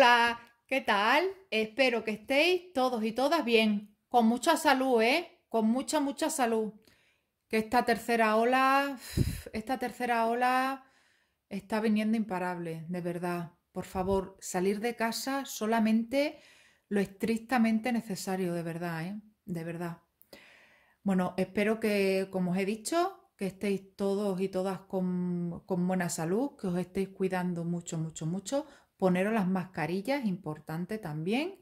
Hola, ¿qué tal? Espero que estéis todos y todas bien, con mucha salud, ¿eh? Con mucha, mucha salud. Que esta tercera ola, esta tercera ola está viniendo imparable, de verdad. Por favor, salir de casa solamente lo estrictamente necesario, de verdad, ¿eh? De verdad. Bueno, espero que, como os he dicho, que estéis todos y todas con, con, buena salud, que os estéis cuidando mucho, mucho, mucho. Poneros las mascarillas, importante también.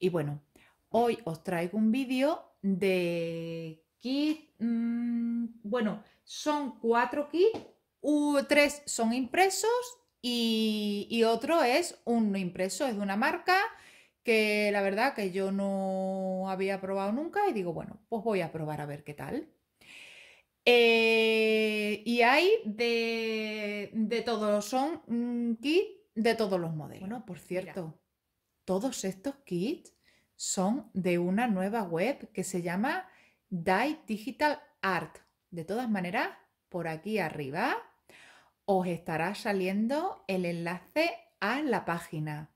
Y bueno, hoy os traigo un vídeo de kit, mm, bueno, son cuatro kits, tres son impresos y, otro es un impreso, es de una marca que la verdad que yo no había probado nunca y digo, bueno, pues voy a probar a ver qué tal. Eh, y hay de, de todo, son mm, kits de todos los modelos. Bueno, por cierto, todos estos kits son de una nueva web que se llama Die Digital Art. De todas maneras, por aquí arriba os estará saliendo el enlace a la página.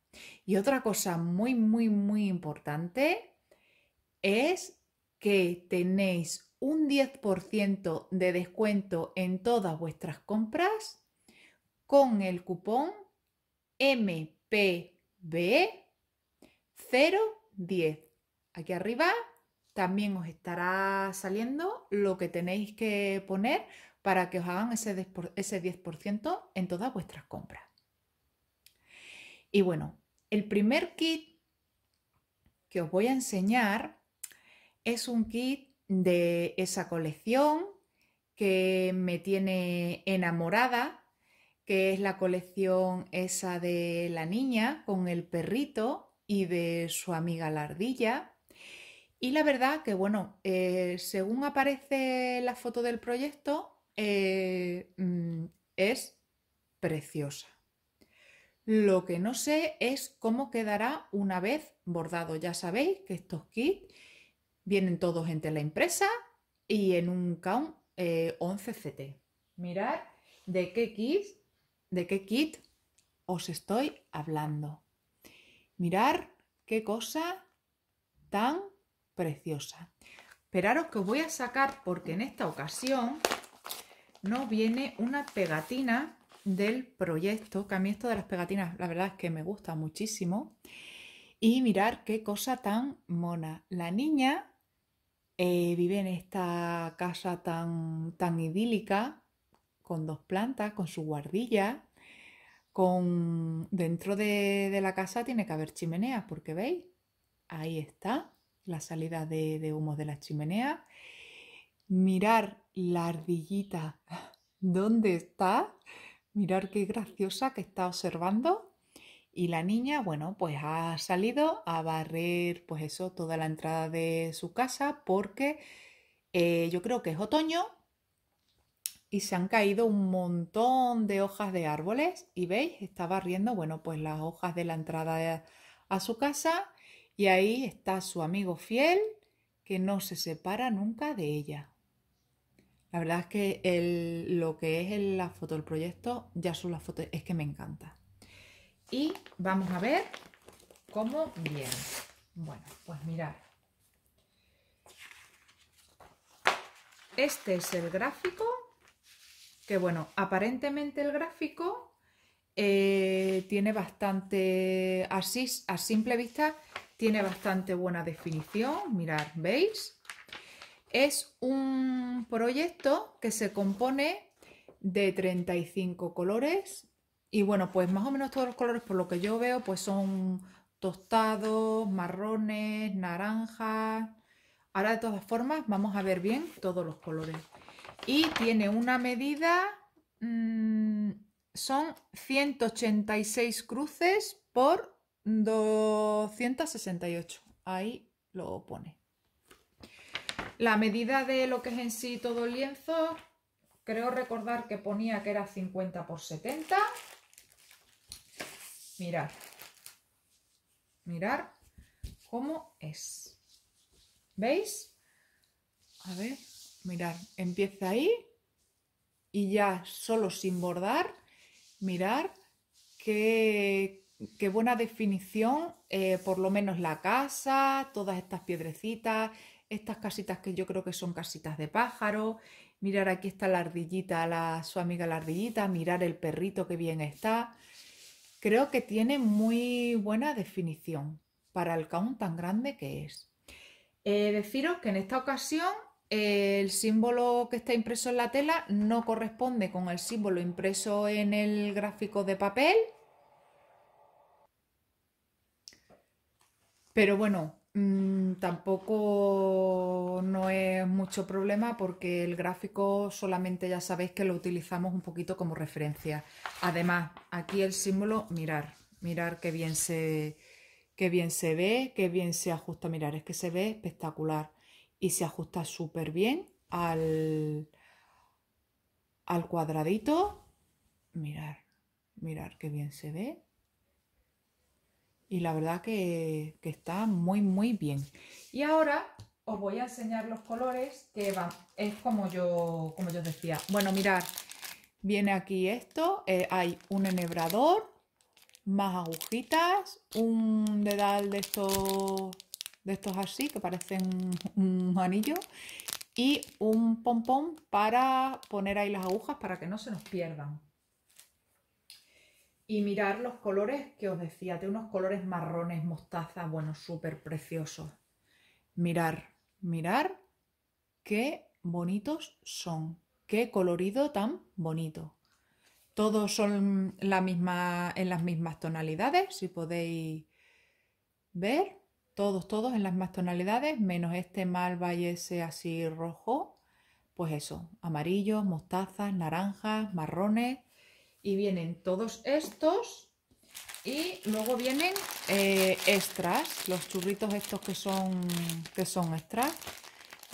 Y otra cosa muy, muy, muy importante es que tenéis un 10% de descuento en todas vuestras compras con el cupón MPB 010. Aquí arriba también os estará saliendo lo que tenéis que poner para que os hagan ese 10% en todas vuestras compras. Y bueno, el primer kit que os voy a enseñar es un kit de esa colección que me tiene enamorada que es la colección esa de la niña con el perrito y de su amiga la ardilla. Y la verdad que, bueno, eh, según aparece la foto del proyecto, eh, mm, es preciosa. Lo que no sé es cómo quedará una vez bordado. Ya sabéis que estos kits vienen todos entre la empresa y en un count 11 eh, CT. Mirad de qué kits de qué kit os estoy hablando. Mirar qué cosa tan preciosa. Esperaros que os voy a sacar porque en esta ocasión no viene una pegatina del proyecto, que a mí esto de las pegatinas la verdad es que me gusta muchísimo. Y mirar qué cosa tan mona. La niña eh, vive en esta casa tan, tan idílica, con dos plantas, con su guardilla, con dentro de, la casa tiene que haber chimeneas, porque veis, ahí está la salida de, humo de la chimenea. Mirar la ardillita, ¿dónde está? Mirar qué graciosa que está observando. Y la niña, bueno, pues ha salido a barrer, pues eso, toda la entrada de su casa, porque eh, yo creo que es otoño y se han caído un montón de hojas de árboles y veis, está barriendo, bueno, pues las hojas de la entrada a su casa y ahí está su amigo fiel que no se separa nunca de ella. La verdad es que lo que es la foto del proyecto, ya son las fotos, es que me encanta. Y vamos a ver cómo viene. Bueno, pues mirad. Este es el gráfico que bueno, aparentemente el gráfico eh, tiene bastante, así, a simple vista, tiene bastante buena definición, mirad, ¿veis? Es un proyecto que se compone de 35 colores y bueno, pues más o menos todos los colores por lo que yo veo pues son tostados, marrones, naranjas. Ahora de todas formas vamos a ver bien todos los colores y tiene una medida, mm, son 186 cruces por 268. Ahí lo pone. La medida de lo que es en sí todo el lienzo, creo recordar que ponía que era 50 por 70. Mirad, mirar cómo es. ¿Veis? A ver, Mirar, empieza ahí y ya solo sin bordar, mirar qué, buena definición, eh, por lo menos la casa, todas estas piedrecitas, estas casitas que yo creo que son casitas de pájaro. Mirar, aquí está la ardillita, la, su amiga la ardillita, mirar el perrito que bien está. Creo que tiene muy buena definición para el caón tan grande que es. Eh, deciros que en esta ocasión el símbolo que está impreso en la tela no corresponde con el símbolo impreso en el gráfico de papel. Pero bueno, mm, tampoco no es mucho problema porque el gráfico solamente ya sabéis que lo utilizamos un poquito como referencia. Además, aquí el símbolo, mirar, mirar qué bien se, qué bien se ve, qué bien se ajusta, mirar, es que se ve espectacular y se ajusta súper bien al, al cuadradito. Mirar, mirar qué bien se ve. Y la verdad que, está muy, muy bien. Y ahora os voy a enseñar los colores que van. Es como yo, como yo decía. Bueno, mirar viene aquí esto. Eh, hay un enhebrador, más agujitas, un dedal de estos de estos así, que parecen un, anillo, y un pompón para poner ahí las agujas para que no se nos pierdan. Y mirar los colores que os decía, de unos colores marrones, mostaza, bueno, súper preciosos. Mirar, mirar qué bonitos son, qué colorido tan bonito. Todos son la misma, en las mismas tonalidades, si podéis ver todos, todos en las más tonalidades, menos este mal ese así rojo, pues eso, amarillos, mostazas, naranjas, marrones, y vienen todos estos, y luego vienen eh, extras, los churritos estos que son, que son extras.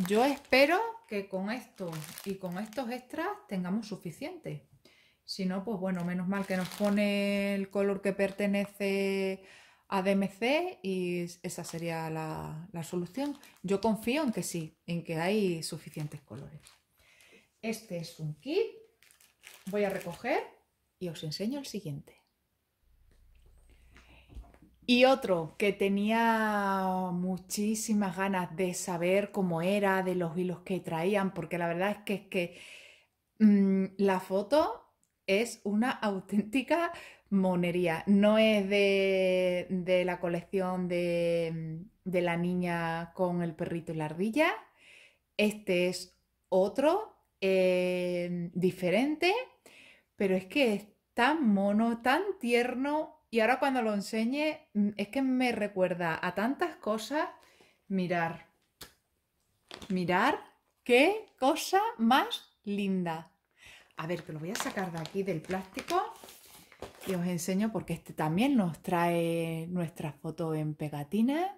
Yo espero que con esto y con estos extras tengamos suficiente. Si no, pues bueno, menos mal que nos pone el color que pertenece ADMC y esa sería la, solución. Yo confío en que sí, en que hay suficientes colores. Este es un kit, voy a recoger y os enseño el siguiente. Y otro que tenía muchísimas ganas de saber cómo era, de los hilos que traían, porque la verdad es que, es que mm, la foto es una auténtica monería. No es de, la colección de, la niña con el perrito y la ardilla. Este es otro, eh, diferente, pero es que es tan mono, tan tierno. Y ahora cuando lo enseñe, mm, es que me recuerda a tantas cosas. Mirar, mirar qué cosa más linda. A ver, que lo voy a sacar de aquí del plástico y os enseño porque este también nos trae nuestra foto en pegatina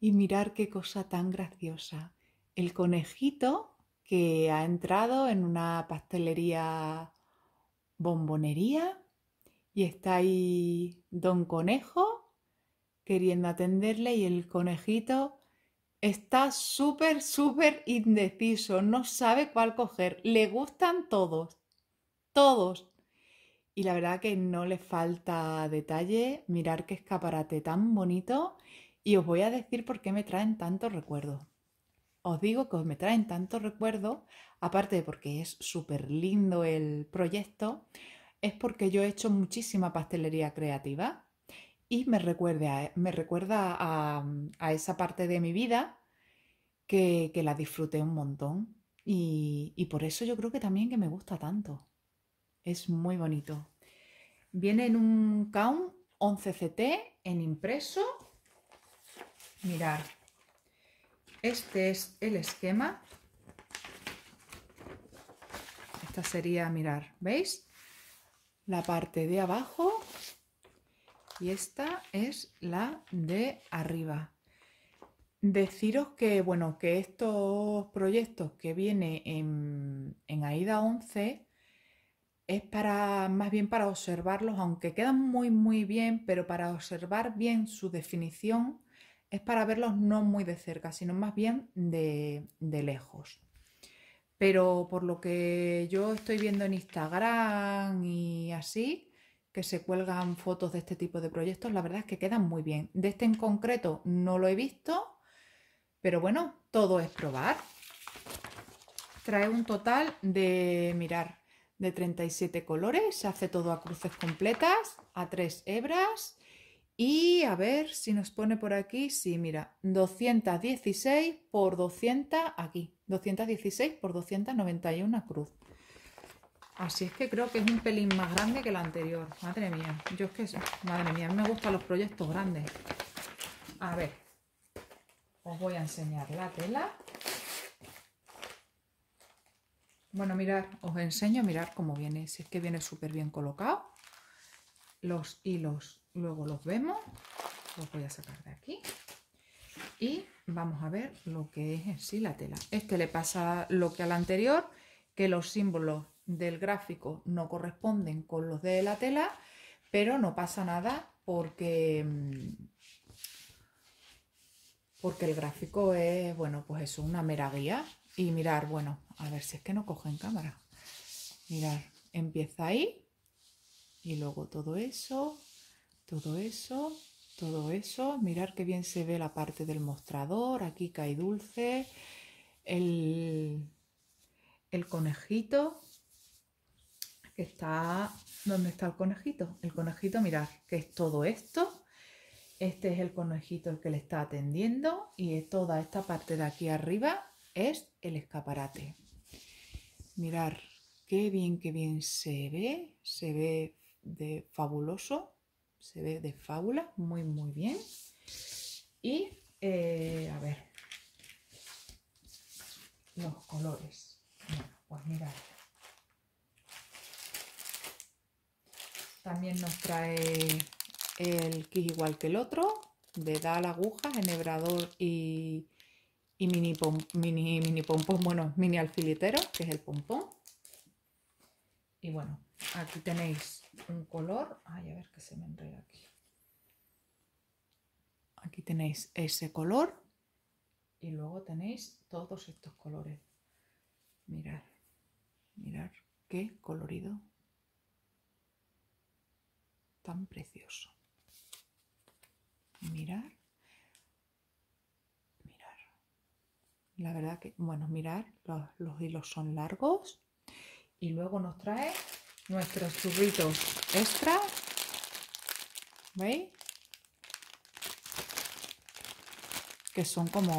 y mirar qué cosa tan graciosa. El conejito que ha entrado en una pastelería bombonería y está ahí don conejo queriendo atenderle y el conejito está súper, súper indeciso, no sabe cuál coger, le gustan todos, todos, y la verdad que no le falta detalle, mirar qué escaparate tan bonito y os voy a decir por qué me traen tantos recuerdos. Os digo que me traen tantos recuerdos, aparte de porque es súper lindo el proyecto, es porque yo he hecho muchísima pastelería creativa y me recuerda, me recuerda a, esa parte de mi vida que, la disfruté un montón y, y por eso yo creo que también que me gusta tanto. Es muy bonito. Viene en un count 11CT en impreso. Mirad. Este es el esquema. Esta sería, mirar, ¿veis? La parte de abajo y esta es la de arriba. Deciros que, bueno, que estos proyectos que viene en, en AIDA 11 es para más bien para observarlos, aunque quedan muy muy bien, pero para observar bien su definición es para verlos no muy de cerca, sino más bien de, de lejos. Pero por lo que yo estoy viendo en Instagram y así, que se cuelgan fotos de este tipo de proyectos, la verdad es que quedan muy bien. De este en concreto no lo he visto, pero bueno, todo es probar. Trae un total de, mirar, de 37 colores, se hace todo a cruces completas, a tres hebras y a ver si nos pone por aquí, sí, mira, 216 por 200, aquí, 216 por 291 cruz. Así es que creo que es un pelín más grande que la anterior. Madre mía, yo es que, madre mía, me gustan los proyectos grandes. A ver, os voy a enseñar la tela. Bueno, mirar, os enseño a mirar cómo viene. Si es que viene súper bien colocado. Los hilos luego los vemos. Los voy a sacar de aquí. Y vamos a ver lo que es en sí la tela. Este le pasa lo que al anterior, que los símbolos del gráfico no corresponden con los de la tela, pero no pasa nada porque, mm, porque el gráfico es, bueno, pues eso, una mera guía y mirar, bueno, a ver si es que no en cámara. Mirar, empieza ahí y luego todo eso, todo eso, todo eso. Mirar qué bien se ve la parte del mostrador, aquí cae dulce, el, el conejito, que está, ¿dónde está el conejito? El conejito, mirar que es todo esto. Este es el conejito el que le está atendiendo y es toda esta parte de aquí arriba es el escaparate. Mirar qué bien, qué bien se ve, se ve de fabuloso, se ve de fábula, muy, muy bien. Y, eh, a ver, los colores. Bueno, pues mirad. También nos trae el kit igual que el otro, de la aguja enhebrador y y mini, pom, mini, mini pompón, bueno, mini alfiletero, que es el pompón. Y bueno, aquí tenéis un color. Ay, a ver que se me enreda aquí. Aquí tenéis ese color y luego tenéis todos estos colores. Mirad, mirad qué colorido tan precioso. Mirar La verdad que, bueno, mirar, los, hilos son largos. Y luego nos trae nuestros churritos extra. ¿Veis? Que son como,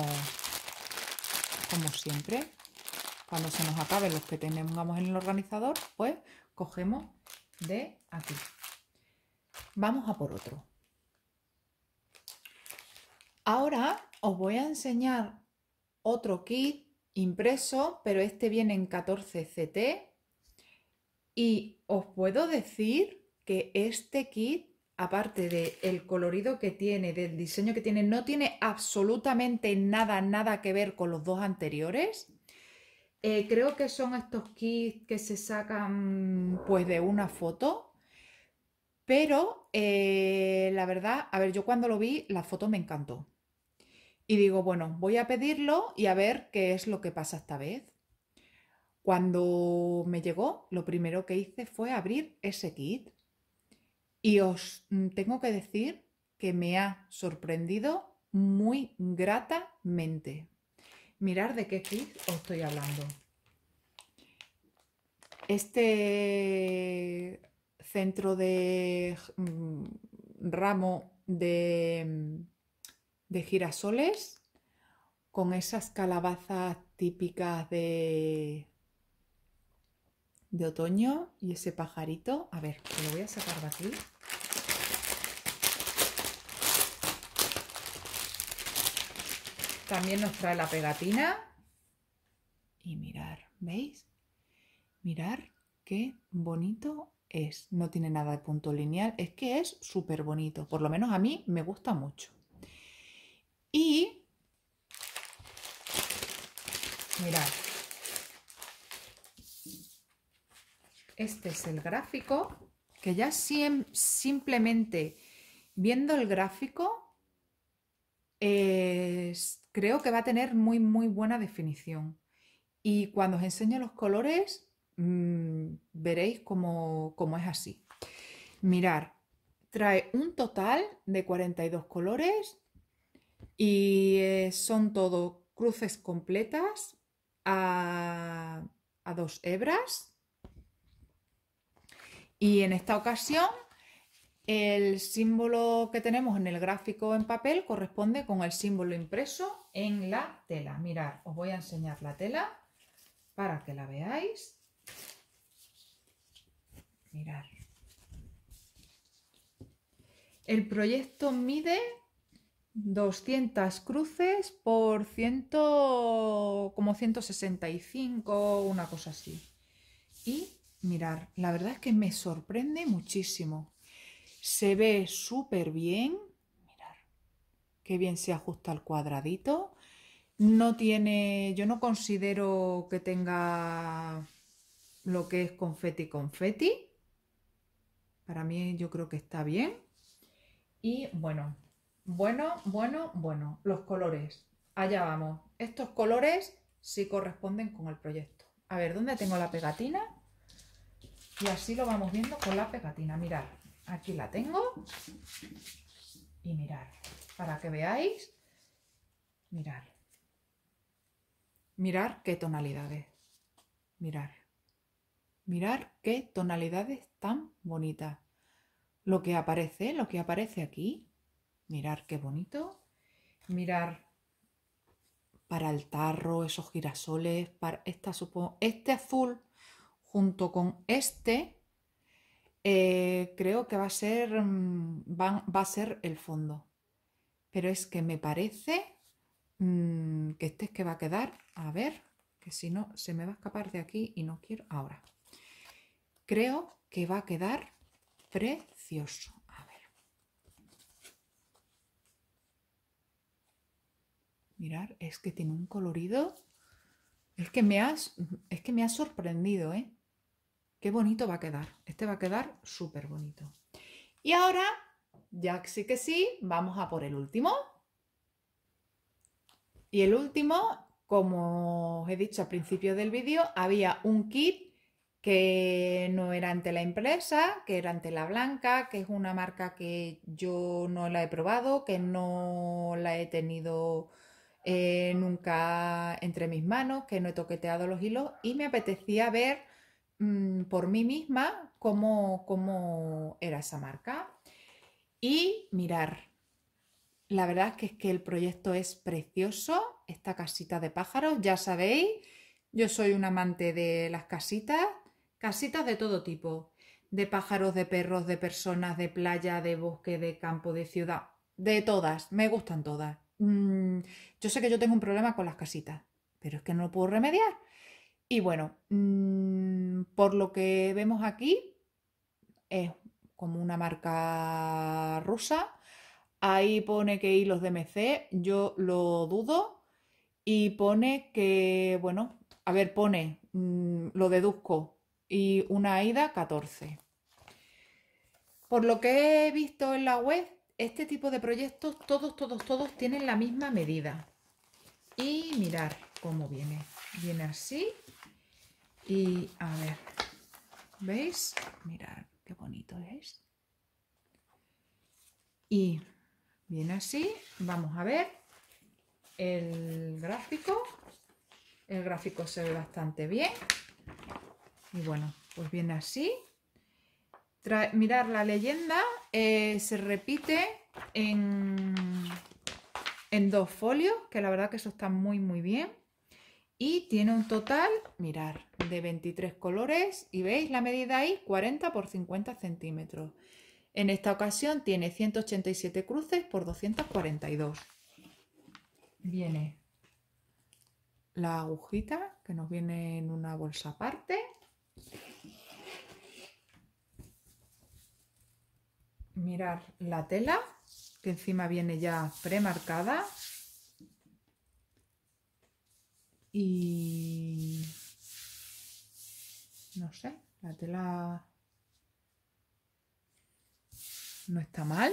como siempre. Cuando se nos acaben los que tengamos en el organizador, pues cogemos de aquí. Vamos a por otro. Ahora os voy a enseñar otro kit impreso, pero este viene en 14 CT. Y os puedo decir que este kit, aparte del colorido que tiene, del diseño que tiene, no tiene absolutamente nada, nada que ver con los dos anteriores. Eh, creo que son estos kits que se sacan pues de una foto. Pero eh, la verdad, a ver, yo cuando lo vi, la foto me encantó. Y digo, bueno, voy a pedirlo y a ver qué es lo que pasa esta vez. Cuando me llegó, lo primero que hice fue abrir ese kit. Y os mm, tengo que decir que me ha sorprendido muy gratamente. Mirad de qué kit os estoy hablando. Este centro de mm, ramo de mm, de girasoles con esas calabazas típicas de, de otoño y ese pajarito. A ver, lo voy a sacar de aquí. También nos trae la pegatina. Y mirar, ¿veis? Mirar qué bonito es. No tiene nada de punto lineal. Es que es súper bonito. Por lo menos a mí me gusta mucho. Y mirad, este es el gráfico que ya simplemente viendo el gráfico creo que va a tener muy muy buena definición. Y cuando os enseño los colores mm, veréis cómo, cómo es así. Mirar, trae un total de 42 colores y eh, son todo cruces completas a, a dos hebras. Y en esta ocasión el símbolo que tenemos en el gráfico en papel corresponde con el símbolo impreso en la tela. Mirad, os voy a enseñar la tela para que la veáis. Mirad. El proyecto mide 200 cruces por ciento, como 165, una cosa así. Y mirar, la verdad es que me sorprende muchísimo. Se ve súper bien. Mirar, qué bien se ajusta el cuadradito. No tiene, yo no considero que tenga lo que es confeti confeti. Para mí yo creo que está bien. Y bueno, bueno, bueno, bueno, los colores. Allá vamos. Estos colores sí corresponden con el proyecto. A ver, ¿dónde tengo la pegatina? Y así lo vamos viendo con la pegatina. Mirad, aquí la tengo. Y mirad, para que veáis. Mirad. Mirad qué tonalidades. Mirad. Mirad qué tonalidades tan bonitas. Lo que aparece, lo que aparece aquí, Mirar qué bonito. Mirar para el tarro, esos girasoles, para esta supongo, este azul junto con este, eh, creo que va a ser, mm, a ser el fondo. Pero es que me parece mm, que este es que va a quedar, a ver, que si no se me va a escapar de aquí y no quiero ahora. Creo que va a quedar precioso. Mirar, es que tiene un colorido. Es que me ha es que me sorprendido, ¿eh? Qué bonito va a quedar. Este va a quedar súper bonito. Y ahora, ya sí que sí, vamos a por el último. Y el último, como os he dicho al principio del vídeo, había un kit que no era ante la empresa, que era ante la blanca, que es una marca que yo no la he probado, que no la he tenido eh, nunca entre mis manos, que no he toqueteado los hilos y me apetecía ver mm, por mí misma cómo, cómo era esa marca. Y mirar, la verdad que, es que el proyecto es precioso, esta casita de pájaros, ya sabéis, yo soy un amante de las casitas, casitas de todo tipo, de pájaros, de perros, de personas, de playa, de bosque, de campo, de ciudad, de todas, me gustan todas. Mm, yo sé que yo tengo un problema con las casitas, pero es que no lo puedo remediar. Y bueno, mm, por lo que vemos aquí, es como una marca rusa. Ahí pone que hilos de MC, yo lo dudo. Y pone que, bueno, a ver, pone, mm, lo deduzco, y una ida 14. Por lo que he visto en la web, este tipo de proyectos, todos, todos, todos tienen la misma medida. Y mirar cómo viene. Viene así. Y a ver, ¿veis? Mirad qué bonito es. Y viene así. Vamos a ver el gráfico. El gráfico se ve bastante bien. Y bueno, pues viene así mirar la leyenda eh, se repite en, en dos folios, que la verdad que eso está muy muy bien. Y tiene un total, mirar, de 23 colores y veis la medida ahí, 40 por 50 centímetros. En esta ocasión tiene 187 cruces por 242. Viene la agujita que nos viene en una bolsa aparte. mirar la tela que encima viene ya premarcada y no sé, la tela no está mal.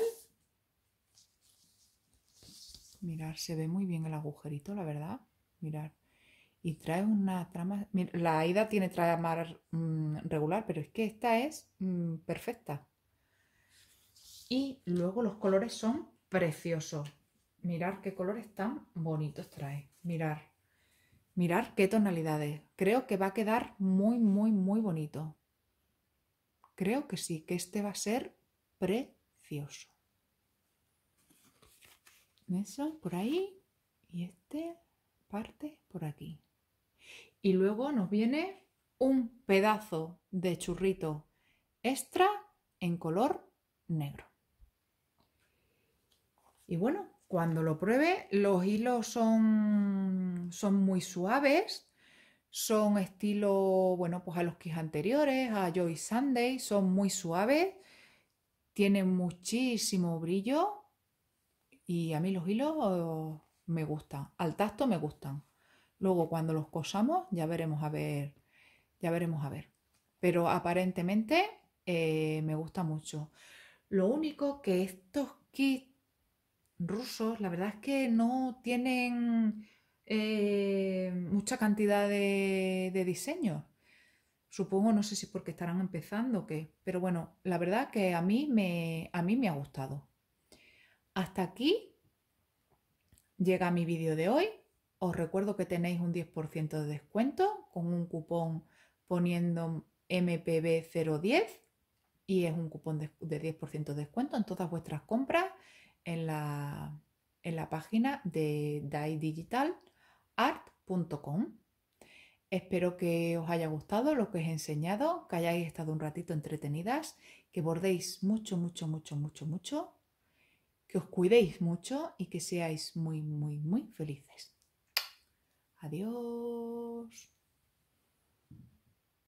Mirar, se ve muy bien el agujerito, la verdad. Mirar. Y trae una trama. La ida tiene trama mm, regular, pero es que esta es mm, perfecta. Y luego los colores son preciosos. Mirar qué colores tan bonitos trae. Mirar. Mirar qué tonalidades. Creo que va a quedar muy, muy, muy bonito. Creo que sí, que este va a ser precioso. Eso, por ahí. Y este parte por aquí. Y luego nos viene un pedazo de churrito extra en color negro. Y bueno, cuando lo pruebe, los hilos son, son muy suaves, son estilo, bueno, pues a los kits anteriores, a Joy Sunday, son muy suaves, tienen muchísimo brillo y a mí los hilos me gustan, al tacto me gustan. Luego cuando los cosamos ya veremos a ver, ya veremos a ver. Pero aparentemente eh, me gusta mucho. Lo único que estos kits rusos, la verdad es que no tienen eh, mucha cantidad de, diseños. Supongo, no sé si porque estarán empezando o pero bueno, la verdad que a mí me, a mí me ha gustado. Hasta aquí llega mi vídeo de hoy. Os recuerdo que tenéis un 10% de descuento con un cupón poniendo MPB010 y es un cupón de, de 10% de descuento en todas vuestras compras en la, en la página de daidigitalart.com. Espero que os haya gustado lo que os he enseñado, que hayáis estado un ratito entretenidas, que bordéis mucho, mucho, mucho, mucho, mucho, que os cuidéis mucho y que seáis muy, muy, muy felices. Adiós.